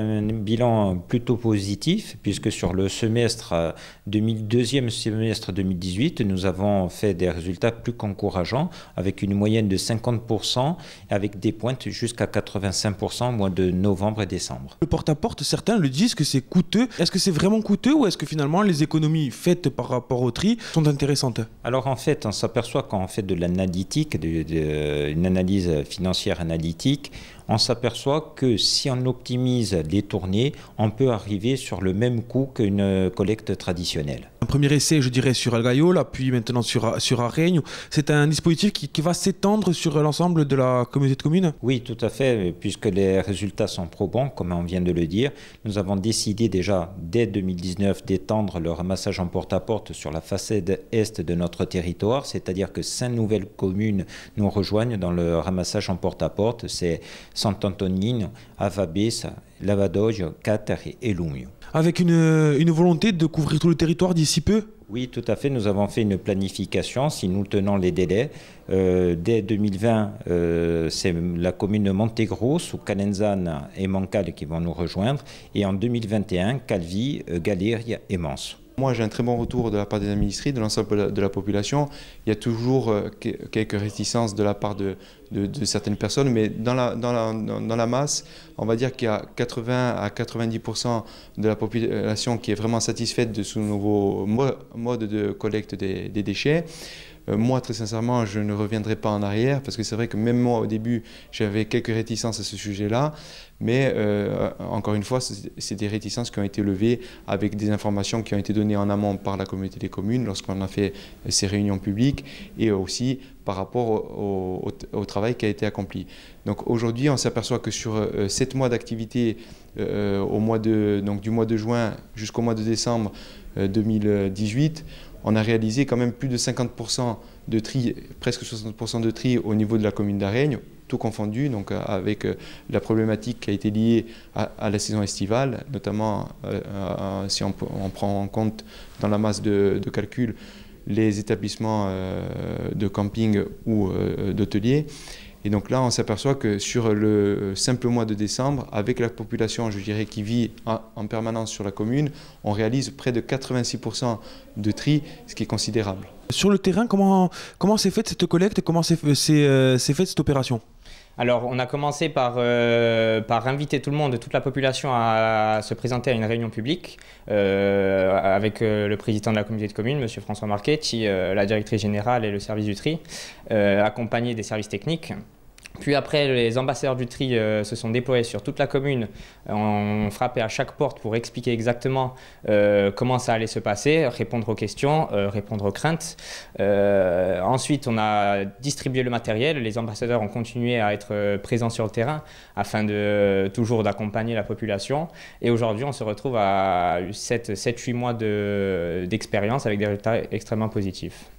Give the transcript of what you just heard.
Un bilan plutôt positif, puisque sur le semestre euh, deuxième semestre 2018, nous avons fait des résultats plus qu'encourageants, avec une moyenne de 50%, avec des pointes jusqu'à 85% au mois de novembre et décembre. Le porte-à-porte, certains le disent que c'est coûteux. Est-ce que c'est vraiment coûteux ou est-ce que finalement les économies faites par rapport au tri sont intéressantes Alors en fait, on s'aperçoit quand on fait de l'analytique, une analyse financière analytique, on s'aperçoit que si on optimise les tournées, on peut arriver sur le même coût qu'une collecte traditionnelle premier essai, je dirais, sur Algaillol, puis maintenant sur, sur C'est un dispositif qui, va s'étendre sur l'ensemble de la communauté de communes Oui, tout à fait, puisque les résultats sont probants, comme on vient de le dire. Nous avons décidé déjà, dès 2019, d'étendre le ramassage en porte-à-porte sur la façade est de notre territoire, c'est-à-dire que cinq nouvelles communes nous rejoignent dans le ramassage en porte-à-porte. C'est Saint-Antonine, Avabes, Lavadoge, Cater et Lumio avec une, une volonté de couvrir tout le territoire d'ici peu oui, tout à fait. Nous avons fait une planification, si nous tenons les délais. Euh, dès 2020, euh, c'est la commune de Montegros, ou Canenzane et Mancale qui vont nous rejoindre. Et en 2021, Calvi, euh, Galeria et Mans. Moi, j'ai un très bon retour de la part des administrés, de l'ensemble de la population. Il y a toujours quelques réticences de la part de, de, certaines personnes, mais dans la, dans la, dans la masse, on va dire qu'il y a 80 à 90% de la population qui est vraiment satisfaite de ce nouveau mode de collecte des, déchets euh, moi, très sincèrement, je ne reviendrai pas en arrière parce que c'est vrai que même moi, au début, j'avais quelques réticences à ce sujet-là. Mais euh, encore une fois, c'est des réticences qui ont été levées avec des informations qui ont été données en amont par la communauté des communes lorsqu'on a fait ces réunions publiques et aussi par rapport au, travail qui a été accompli. Donc aujourd'hui, on s'aperçoit que sur euh, sept 7 mois d'activité, euh, au mois de, donc du mois de juin jusqu'au mois de décembre 2018, euh, on a réalisé quand même plus de 50% de tri, presque 60% de tri au niveau de la commune d'Arègne, tout confondu, donc avec la problématique qui a été liée à, la saison estivale, notamment si on, prend en compte dans la masse de, de calcul les établissements euh, de camping ou euh, d'hôteliers. Et donc là, on s'aperçoit que sur le simple mois de décembre, avec la population, je dirais, qui vit en permanence sur la commune, on réalise près de 86% de tri, ce qui est considérable. Sur le terrain, comment, comment s'est faite cette collecte Comment s'est fait euh, faite cette opération alors, on a commencé par, euh, inviter tout le monde, toute la population à, se présenter à une réunion publique euh, avec euh, le président de la communauté de communes, M. François Marquet, la directrice générale et le service du tri, accompagné des services techniques. Puis après, les ambassadeurs du tri euh, se sont déployés sur toute la commune. Euh, on frappé à chaque porte pour expliquer exactement euh, comment ça allait se passer, répondre aux questions, répondre aux craintes. ensuite, on a distribué le matériel. Les ambassadeurs ont continué à être présents sur le terrain afin de toujours d'accompagner la population. Et aujourd'hui, on se retrouve à 7-8 mois d'expérience avec des résultats extrêmement positifs.